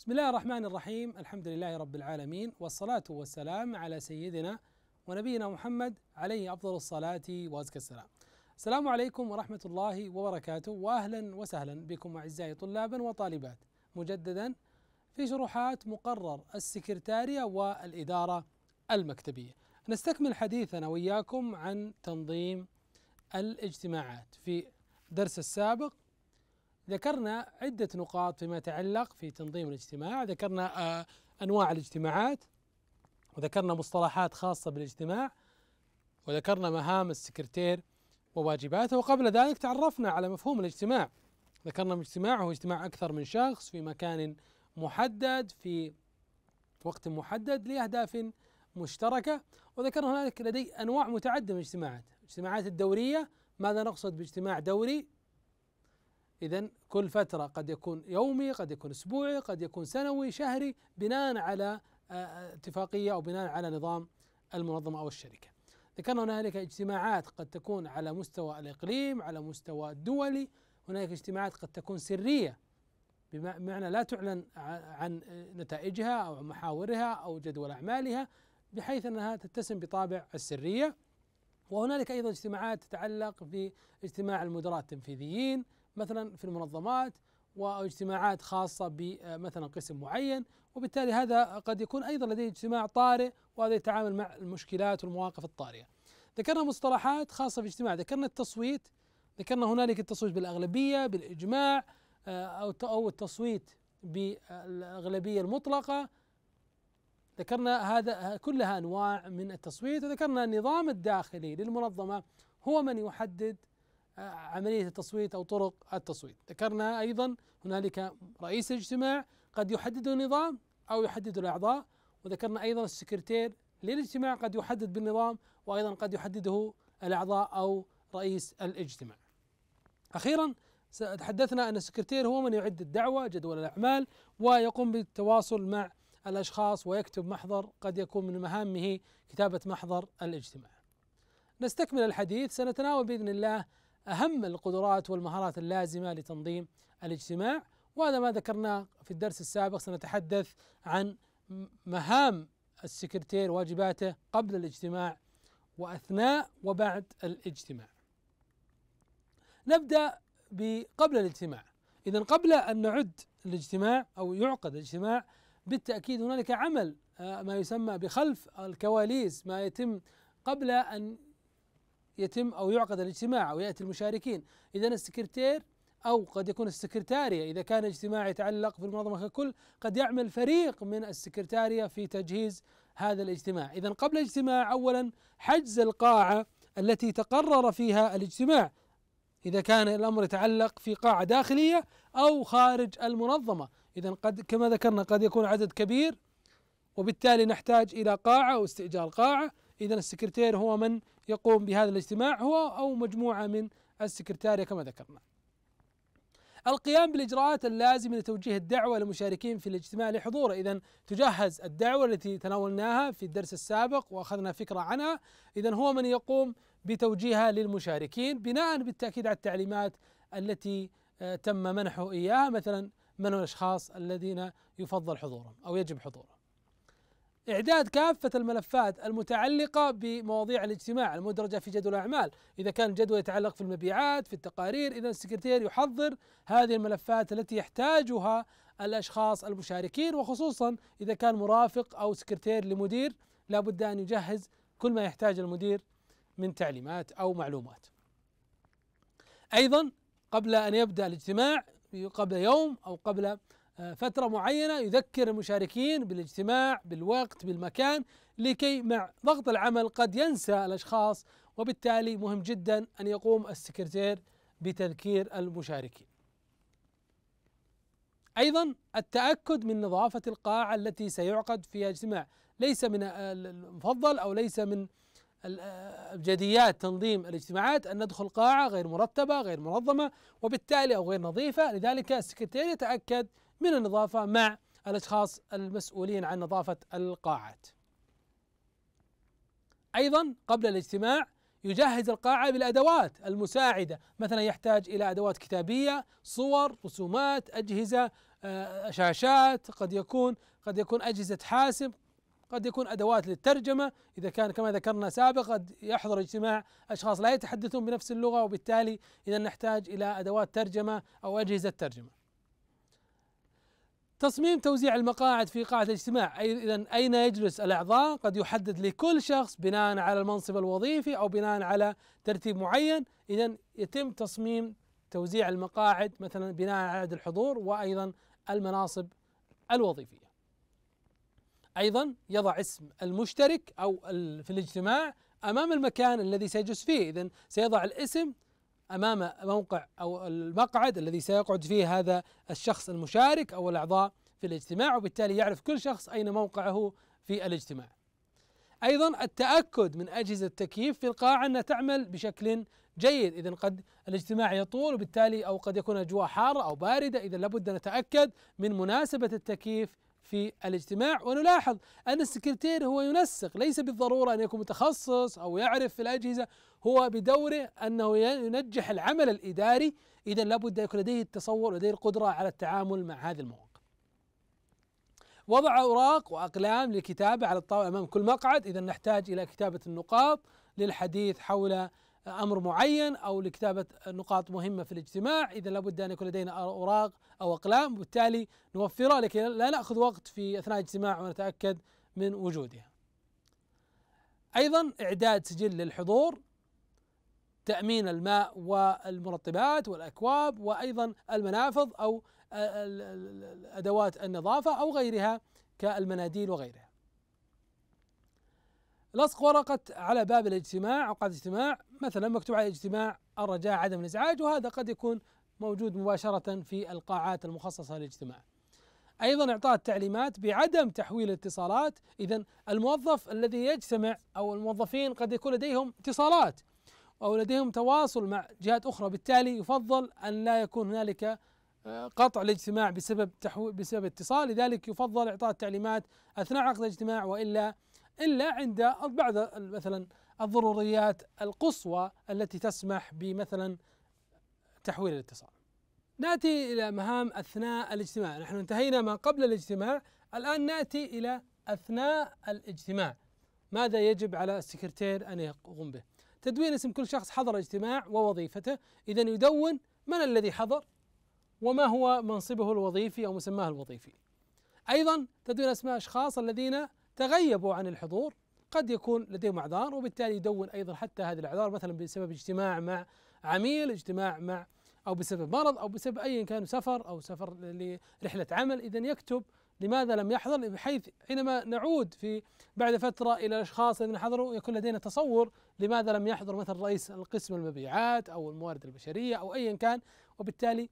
بسم الله الرحمن الرحيم الحمد لله رب العالمين والصلاة والسلام على سيدنا ونبينا محمد عليه أفضل الصلاة وأزكى السلام السلام عليكم ورحمة الله وبركاته وأهلا وسهلا بكم أعزائي طلابا وطالبات مجددا في شروحات مقرر السكرتارية والإدارة المكتبية نستكمل حديثنا وإياكم عن تنظيم الاجتماعات في درس السابق ذكرنا عدة نقاط فيما يتعلق في تنظيم الاجتماع ذكرنا آه، أنواع الاجتماعات وذكرنا مصطلحات خاصة بالاجتماع وذكرنا مهام السكرتير وواجباته وقبل ذلك تعرفنا على مفهوم الاجتماع ذكرنا الاجتماع هو اجتماع أكثر من شخص في مكان محدد في وقت محدد لأهداف مشتركة وذكرنا هناك لدي أنواع متعددة من الاجتماعات الاجتماعات الدورية ماذا نقصد باجتماع دوري إذا كل فترة قد يكون يومي قد يكون أسبوعي قد يكون سنوي شهري بناء على آه، اتفاقية أو بناء على نظام المنظمة أو الشركة ذكرنا هنالك اجتماعات قد تكون على مستوى الإقليم على مستوى الدولي هناك اجتماعات قد تكون سرية بمعنى لا تعلن عن نتائجها أو محاورها أو جدول أعمالها بحيث أنها تتسم بطابع السرية وهنالك أيضا اجتماعات تتعلق باجتماع المدراء التنفيذيين مثلا في المنظمات واجتماعات خاصة بمثلا آه، قسم معين وبالتالي هذا قد يكون أيضا لديه اجتماع طارئ وهذا يتعامل مع المشكلات والمواقف الطارئة ذكرنا مصطلحات خاصة في اجتماع ذكرنا التصويت ذكرنا هنالك التصويت بالأغلبية بالإجماع آه، أو أو التصويت بالأغلبية المطلقة ذكرنا هذا آه، كلها أنواع من التصويت وذكرنا النظام الداخلي للمنظمة هو من يحدد عملية التصويت أو طرق التصويت ذكرنا أيضا هنالك رئيس الاجتماع قد يحدد النظام أو يحدد الأعضاء وذكرنا أيضا السكرتير للاجتماع قد يحدد بالنظام وأيضا قد يحدده الأعضاء أو رئيس الاجتماع أخيرا تحدثنا أن السكرتير هو من يعد الدعوة جدول الأعمال ويقوم بالتواصل مع الأشخاص ويكتب محضر قد يكون من مهامه كتابة محضر الاجتماع نستكمل الحديث سنتناول بإذن الله أهم القدرات والمهارات اللازمة لتنظيم الاجتماع وهذا ما ذكرناه في الدرس السابق سنتحدث عن مهام السكرتير واجباته قبل الاجتماع وأثناء وبعد الاجتماع نبدأ بقبل الاجتماع إذا قبل أن نعد الاجتماع أو يعقد الاجتماع بالتأكيد هنالك عمل آه، ما يسمى بخلف الكواليس ما يتم قبل أن يتم أو يعقد الاجتماع أو يأتي المشاركين إذا السكرتير أو قد يكون السكرتارية إذا كان اجتماع يتعلق في المنظمة ككل قد يعمل فريق من السكرتارية في تجهيز هذا الاجتماع إذا قبل الاجتماع أولا حجز القاعة التي تقرر فيها الاجتماع إذا كان الأمر يتعلق في قاعة داخلية أو خارج المنظمة إذا قد كما ذكرنا قد يكون عدد كبير وبالتالي نحتاج إلى قاعة واستئجار قاعة إذا السكرتير هو من يقوم بهذا الاجتماع هو أو مجموعة من السكرتارية كما ذكرنا القيام بالإجراءات اللازمة لتوجيه الدعوة للمشاركين في الاجتماع لحضوره إذا تجهز الدعوة التي تناولناها في الدرس السابق وأخذنا فكرة عنها إذا هو من يقوم بتوجيهها للمشاركين بناء بالتأكيد على التعليمات التي آه، تم منحه إياها مثلا من الأشخاص الذين يفضل حضورهم أو يجب حضورهم إعداد كافة الملفات المتعلقة بمواضيع الاجتماع المدرجة في جدول الأعمال إذا كان الجدول يتعلق في المبيعات في التقارير إذا السكرتير يحضر هذه الملفات التي يحتاجها الأشخاص المشاركين وخصوصا إذا كان مرافق أو سكرتير لمدير لابد أن يجهز كل ما يحتاج المدير من تعليمات أو معلومات أيضا قبل أن يبدأ الاجتماع قبل يوم أو قبل فترة معينة يذكر المشاركين بالاجتماع بالوقت بالمكان لكي مع ضغط العمل قد ينسى الأشخاص وبالتالي مهم جدا أن يقوم السكرتير بتذكير المشاركين أيضا التأكد من نظافة القاعة التي سيعقد فيها اجتماع ليس من المفضل أو ليس من الجديات تنظيم الاجتماعات ان ندخل قاعه غير مرتبه غير منظمه وبالتالي او غير نظيفه لذلك السكرتير يتاكد من النظافة مع الأشخاص المسؤولين عن نظافة القاعات أيضا قبل الاجتماع يجهز القاعة بالأدوات المساعدة مثلا يحتاج إلى أدوات كتابية صور رسومات أجهزة آه، شاشات قد يكون قد يكون أجهزة حاسب قد يكون أدوات للترجمة إذا كان كما ذكرنا سابقا قد يحضر اجتماع أشخاص لا يتحدثون بنفس اللغة وبالتالي إذا نحتاج إلى أدوات ترجمة أو أجهزة ترجمة تصميم توزيع المقاعد في قاعة الاجتماع أي إذا أين يجلس الأعضاء قد يحدد لكل شخص بناء على المنصب الوظيفي أو بناء على ترتيب معين إذا يتم تصميم توزيع المقاعد مثلا بناء على عدد الحضور وأيضا المناصب الوظيفية أيضا يضع اسم المشترك أو في الاجتماع أمام المكان الذي سيجلس فيه إذا سيضع الاسم امام موقع او المقعد الذي سيقعد فيه هذا الشخص المشارك او الاعضاء في الاجتماع وبالتالي يعرف كل شخص اين موقعه في الاجتماع. ايضا التاكد من اجهزه التكييف في القاعه انها تعمل بشكل جيد، اذا قد الاجتماع يطول وبالتالي او قد يكون اجواء حاره او بارده، اذا لابد نتاكد من مناسبه التكييف في الاجتماع ونلاحظ أن السكرتير هو ينسق ليس بالضرورة أن يكون متخصص أو يعرف في الأجهزة هو بدوره أنه ينجح العمل الإداري إذا لابد أن يكون لديه التصور ولديه القدرة على التعامل مع هذه المواقف وضع أوراق وأقلام لكتابة على الطاولة أمام كل مقعد إذا نحتاج إلى كتابة النقاط للحديث حول امر معين او لكتابه نقاط مهمه في الاجتماع اذا لابد ان يكون لدينا اوراق او اقلام وبالتالي نوفرها لكي لا ناخذ وقت في اثناء الاجتماع ونتاكد من وجودها ايضا اعداد سجل للحضور تامين الماء والمرطبات والاكواب وايضا المنافذ او ادوات النظافه او غيرها كالمناديل وغيرها لصق ورقة على باب الاجتماع أو قاعدة الاجتماع مثلا مكتوب على اجتماع الرجاء عدم الازعاج وهذا قد يكون موجود مباشرة في القاعات المخصصة للاجتماع. أيضا إعطاء التعليمات بعدم تحويل الاتصالات، إذا الموظف الذي يجتمع أو الموظفين قد يكون لديهم اتصالات أو لديهم تواصل مع جهات أخرى، بالتالي يفضل أن لا يكون هنالك آه، قطع الاجتماع بسبب تحويل بسبب اتصال، لذلك يفضل إعطاء التعليمات أثناء عقد الاجتماع وإلا إلا عند بعض مثلا الضروريات القصوى التي تسمح بمثلا تحويل الاتصال. ناتي الى مهام اثناء الاجتماع، نحن انتهينا ما قبل الاجتماع، الان ناتي الى اثناء الاجتماع. ماذا يجب على السكرتير ان يقوم به؟ تدوين اسم كل شخص حضر الاجتماع ووظيفته، اذا يدون من الذي حضر وما هو منصبه الوظيفي او مسماه الوظيفي. ايضا تدوين اسماء اشخاص الذين تغيبوا عن الحضور قد يكون لديهم اعذار وبالتالي يدون ايضا حتى هذه الاعذار مثلا بسبب اجتماع مع عميل اجتماع مع او بسبب مرض او بسبب ايا كان سفر او سفر لرحله عمل اذا يكتب لماذا لم يحضر بحيث حينما نعود في بعد فتره الى الاشخاص الذين حضروا يكون لدينا تصور لماذا لم يحضر مثلا رئيس القسم المبيعات او الموارد البشريه او ايا كان وبالتالي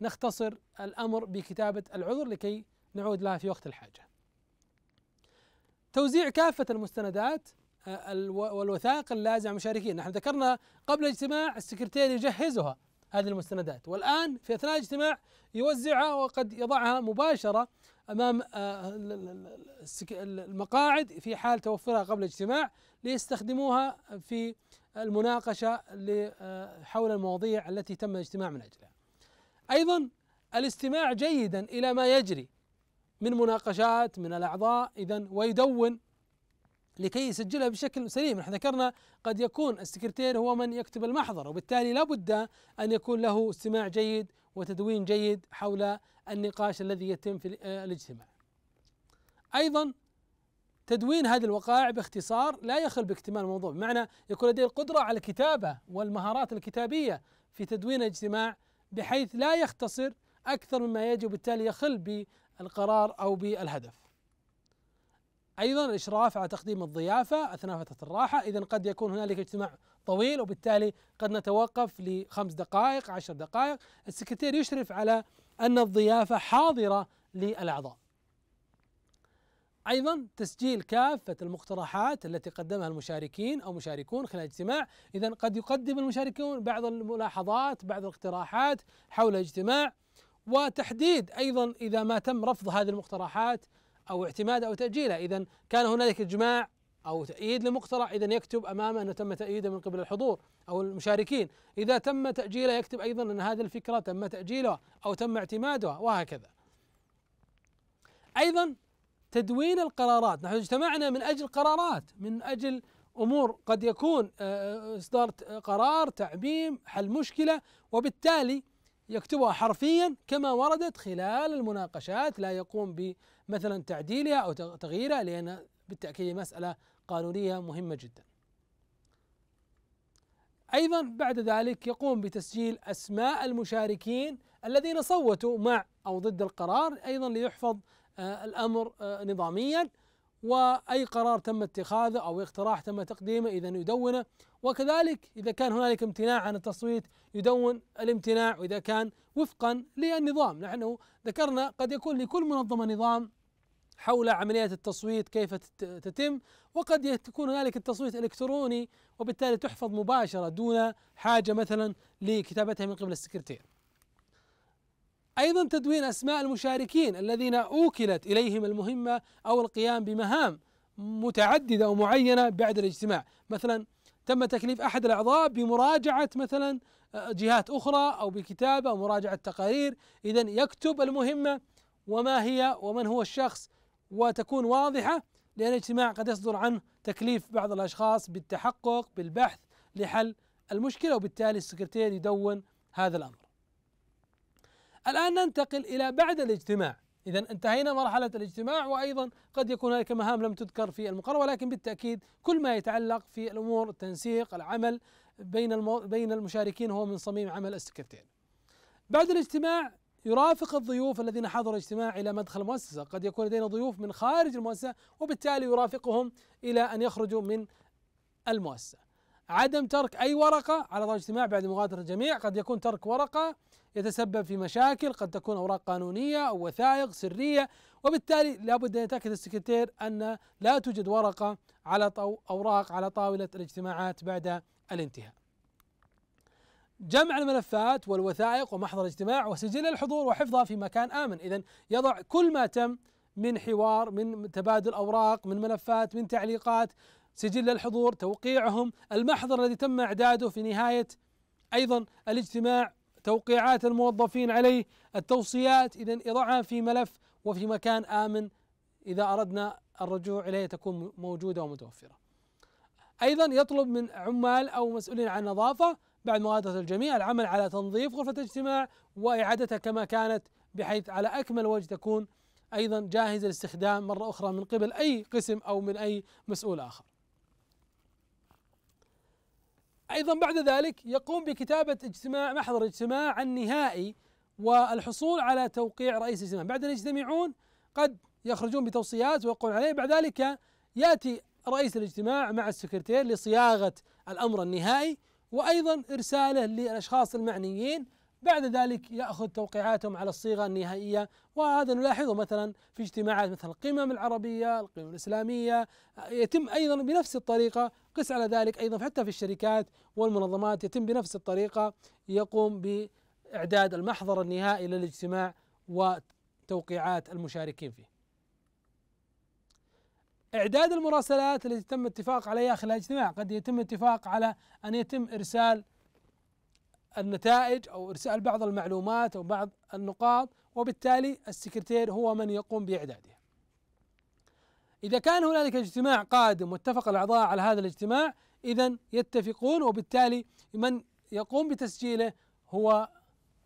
نختصر الامر بكتابه العذر لكي نعود لها في وقت الحاجه. توزيع كافة المستندات آه، والوثائق اللازمة للمشاركين نحن ذكرنا قبل الاجتماع السكرتير يجهزها هذه المستندات والآن في أثناء الاجتماع يوزعها وقد يضعها مباشرة أمام آه، المقاعد في حال توفرها قبل الاجتماع ليستخدموها في المناقشة آه، حول المواضيع التي تم الاجتماع من أجلها أيضا الاستماع جيدا إلى ما يجري من مناقشات من الاعضاء اذا ويدون لكي يسجلها بشكل سليم احنا ذكرنا قد يكون السكرتير هو من يكتب المحضر وبالتالي لا بد أن يكون له استماع جيد وتدوين جيد حول النقاش الذي يتم في آه، الاجتماع أيضا تدوين هذه الوقائع باختصار لا يخل باكتمال الموضوع بمعنى يكون لديه القدرة على الكتابة والمهارات الكتابية في تدوين الاجتماع بحيث لا يختصر أكثر مما يجب وبالتالي يخل القرار أو بالهدف أيضا الإشراف على تقديم الضيافة أثناء فترة الراحة إذا قد يكون هنالك اجتماع طويل وبالتالي قد نتوقف لخمس دقائق عشر دقائق السكرتير يشرف على أن الضيافة حاضرة للأعضاء أيضا تسجيل كافة المقترحات التي قدمها المشاركين أو مشاركون خلال الاجتماع إذا قد يقدم المشاركون بعض الملاحظات بعض الاقتراحات حول الاجتماع وتحديد ايضا اذا ما تم رفض هذه المقترحات او اعتماد او تاجيلها اذا كان هنالك اجماع او تاييد لمقترح اذا يكتب امامه انه تم تاييده من قبل الحضور او المشاركين اذا تم تاجيله يكتب ايضا ان هذه الفكره تم تاجيلها او تم اعتمادها وهكذا ايضا تدوين القرارات نحن اجتمعنا من اجل قرارات من اجل امور قد يكون آه، آه، اصدار قرار تعميم حل مشكله وبالتالي يكتبها حرفيا كما وردت خلال المناقشات لا يقوم بمثلا تعديلها أو تغييرها لأن بالتأكيد مسألة قانونية مهمة جدا أيضا بعد ذلك يقوم بتسجيل أسماء المشاركين الذين صوتوا مع أو ضد القرار أيضا ليحفظ آه، الأمر آه، نظاميا وأي قرار تم اتخاذه أو اقتراح تم تقديمه إذا يدونه وكذلك إذا كان هنالك امتناع عن التصويت يدون الامتناع وإذا كان وفقا للنظام نحن ذكرنا قد يكون لكل منظمة نظام حول عملية التصويت كيف تتم وقد يكون هنالك التصويت الإلكتروني وبالتالي تحفظ مباشرة دون حاجة مثلا لكتابتها من قبل السكرتير أيضا تدوين أسماء المشاركين الذين أوكلت إليهم المهمة أو القيام بمهام متعددة ومعينة بعد الاجتماع مثلا تم تكليف احد الاعضاء بمراجعه مثلا آه، جهات اخرى او بكتابه او مراجعه تقارير اذا يكتب المهمه وما هي ومن هو الشخص وتكون واضحه لان الاجتماع قد يصدر عنه تكليف بعض الاشخاص بالتحقق بالبحث لحل المشكله وبالتالي السكرتير يدون هذا الامر. الان ننتقل الى بعد الاجتماع إذا انتهينا مرحلة الاجتماع وأيضا قد يكون هناك مهام لم تذكر في المقرر ولكن بالتأكيد كل ما يتعلق في الأمور التنسيق العمل بين المو... بين المشاركين هو من صميم عمل السكرتير. بعد الاجتماع يرافق الضيوف الذين حضروا الاجتماع إلى مدخل المؤسسة، قد يكون لدينا ضيوف من خارج المؤسسة وبالتالي يرافقهم إلى أن يخرجوا من المؤسسة. عدم ترك أي ورقة على ضوء اجتماع بعد مغادرة الجميع قد يكون ترك ورقة يتسبب في مشاكل قد تكون أوراق قانونية أو وثائق سرية وبالتالي لابد أن يتأكد السكرتير أن لا توجد ورقة على طو أوراق على طاولة الاجتماعات بعد الانتهاء جمع الملفات والوثائق ومحضر الاجتماع وسجل الحضور وحفظها في مكان آمن إذا يضع كل ما تم من حوار من تبادل اوراق من ملفات من تعليقات سجل الحضور توقيعهم المحضر الذي تم إعداده في نهاية أيضا الاجتماع توقيعات الموظفين عليه التوصيات إذا إضعها في ملف وفي مكان آمن إذا أردنا الرجوع إليه تكون موجودة ومتوفرة أيضا يطلب من عمال أو مسؤولين عن النظافة بعد مغادرة الجميع العمل على تنظيف غرفة الاجتماع وإعادتها كما كانت بحيث على أكمل وجه تكون أيضا جاهزة للاستخدام مرة أخرى من قبل أي قسم أو من أي مسؤول آخر أيضا بعد ذلك يقوم بكتابة اجتماع محضر اجتماع النهائي والحصول على توقيع رئيس الاجتماع بعد أن يجتمعون قد يخرجون بتوصيات ويقول عليه بعد ذلك يأتي رئيس الاجتماع مع السكرتير لصياغة الأمر النهائي وأيضا إرساله للأشخاص المعنيين بعد ذلك يأخذ توقيعاتهم على الصيغة النهائية وهذا نلاحظه مثلا في اجتماعات مثل القمم العربية القمم الإسلامية يتم أيضا بنفس الطريقة قس على ذلك أيضا حتى في الشركات والمنظمات يتم بنفس الطريقة يقوم بإعداد المحضر النهائي للاجتماع وتوقيعات المشاركين فيه إعداد المراسلات التي تم الاتفاق عليها خلال الاجتماع قد يتم اتفاق على أن يتم إرسال النتائج أو إرسال بعض المعلومات أو بعض النقاط وبالتالي السكرتير هو من يقوم بإعدادها إذا كان هنالك اجتماع قادم واتفق الأعضاء على هذا الاجتماع إذا يتفقون وبالتالي من يقوم بتسجيله هو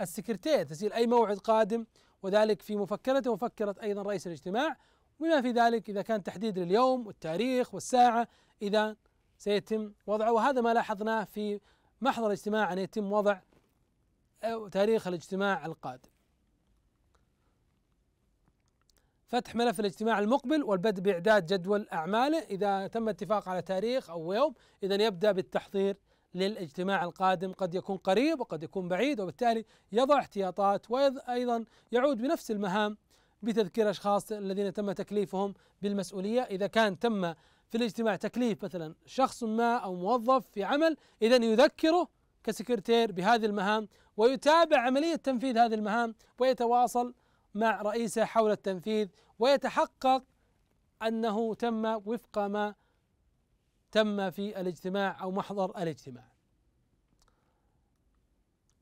السكرتير تسجيل أي موعد قادم وذلك في مفكرته ومفكرة أيضا رئيس الاجتماع بما في ذلك إذا كان تحديد لليوم والتاريخ والساعة إذا سيتم وضعه وهذا ما لاحظناه في محضر اجتماع أن يعني يتم وضع تاريخ الاجتماع القادم فتح ملف الاجتماع المقبل والبدء بإعداد جدول أعماله إذا تم اتفاق على تاريخ أو يوم إذا يبدأ بالتحضير للاجتماع القادم قد يكون قريب وقد يكون بعيد وبالتالي يضع احتياطات وأيضا يعود بنفس المهام بتذكير أشخاص الذين تم تكليفهم بالمسؤولية إذا كان تم في الاجتماع تكليف مثلا شخص ما أو موظف في عمل إذا يذكره كسكرتير بهذه المهام ويتابع عملية تنفيذ هذه المهام ويتواصل مع رئيسه حول التنفيذ ويتحقق أنه تم وفق ما تم في الاجتماع أو محضر الاجتماع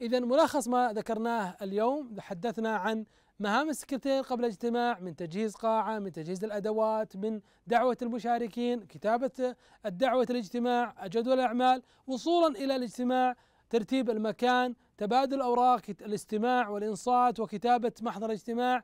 إذا ملخص ما ذكرناه اليوم تحدثنا عن مهام السكرتير قبل الاجتماع من تجهيز قاعة من تجهيز الأدوات من دعوة المشاركين كتابة الدعوة الاجتماع جدول الأعمال وصولا إلى الاجتماع ترتيب المكان تبادل الأوراق الاستماع والإنصات وكتابة محضر الاجتماع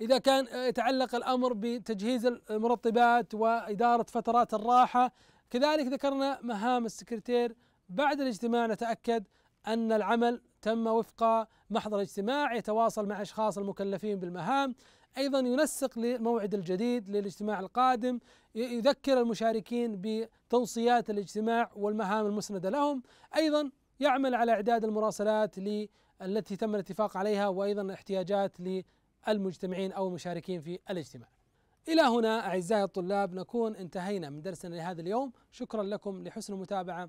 إذا كان يتعلق الأمر بتجهيز المرطبات وإدارة فترات الراحة كذلك ذكرنا مهام السكرتير بعد الاجتماع نتأكد أن العمل تم وفق محضر اجتماع يتواصل مع أشخاص المكلفين بالمهام أيضا ينسق للموعد الجديد للاجتماع القادم يذكر المشاركين بتوصيات الاجتماع والمهام المسندة لهم أيضا يعمل على إعداد المراسلات التي تم الاتفاق عليها وأيضا احتياجات للمجتمعين أو المشاركين في الاجتماع إلى هنا أعزائي الطلاب نكون انتهينا من درسنا لهذا اليوم شكرا لكم لحسن المتابعة